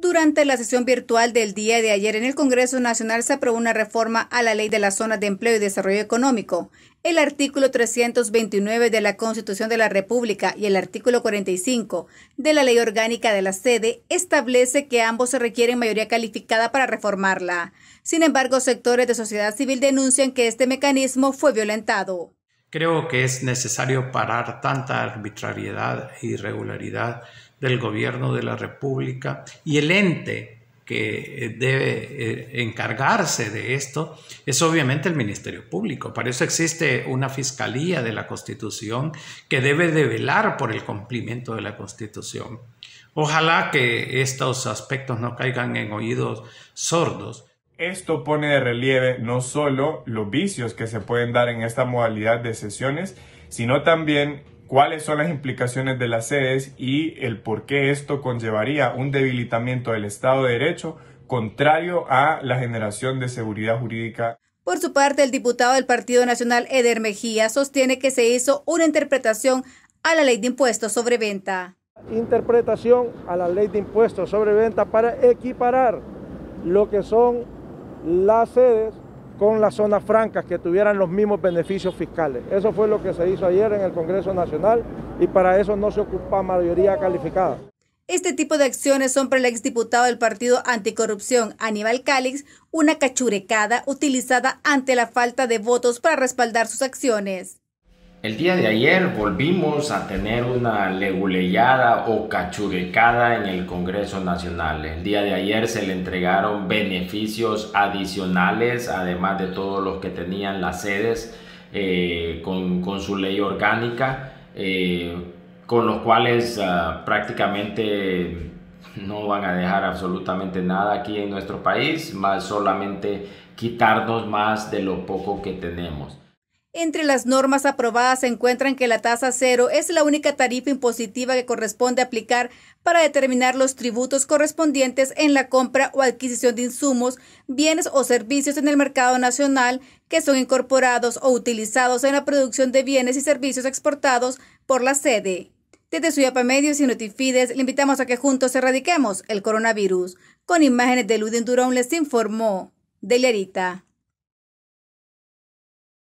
Durante la sesión virtual del día de ayer en el Congreso Nacional se aprobó una reforma a la Ley de la Zona de Empleo y Desarrollo Económico, el artículo 329 de la Constitución de la República y el artículo 45 de la Ley Orgánica de la Sede establece que ambos se requieren mayoría calificada para reformarla. Sin embargo, sectores de sociedad civil denuncian que este mecanismo fue violentado. Creo que es necesario parar tanta arbitrariedad e irregularidad del gobierno de la República y el ente que eh, debe eh, encargarse de esto es obviamente el Ministerio Público. Para eso existe una Fiscalía de la Constitución que debe de velar por el cumplimiento de la Constitución. Ojalá que estos aspectos no caigan en oídos sordos. Esto pone de relieve no solo los vicios que se pueden dar en esta modalidad de sesiones, sino también cuáles son las implicaciones de las sedes y el por qué esto conllevaría un debilitamiento del Estado de Derecho contrario a la generación de seguridad jurídica. Por su parte, el diputado del Partido Nacional, Eder Mejía, sostiene que se hizo una interpretación a la ley de impuestos sobre venta. Interpretación a la ley de impuestos sobre venta para equiparar lo que son las sedes con las zonas francas que tuvieran los mismos beneficios fiscales. Eso fue lo que se hizo ayer en el Congreso Nacional y para eso no se ocupa mayoría calificada. Este tipo de acciones son para el exdiputado del partido anticorrupción Aníbal Cálix una cachurecada utilizada ante la falta de votos para respaldar sus acciones. El día de ayer volvimos a tener una leguleyada o cachuguecada en el Congreso Nacional. El día de ayer se le entregaron beneficios adicionales, además de todos los que tenían las sedes eh, con, su ley orgánica, eh, con los cuales ah, prácticamente no van a dejar absolutamente nada aquí en nuestro país, más solamente quitarnos más de lo poco que tenemos. Entre las normas aprobadas se encuentran que la tasa cero es la única tarifa impositiva que corresponde aplicar para determinar los tributos correspondientes en la compra o adquisición de insumos, bienes o servicios en el mercado nacional que son incorporados o utilizados en la producción de bienes y servicios exportados por la sede. Desde Suyapa Medios y Notifides le invitamos a que juntos erradiquemos el coronavirus. Con imágenes de Ludin Durón les informó Delerita.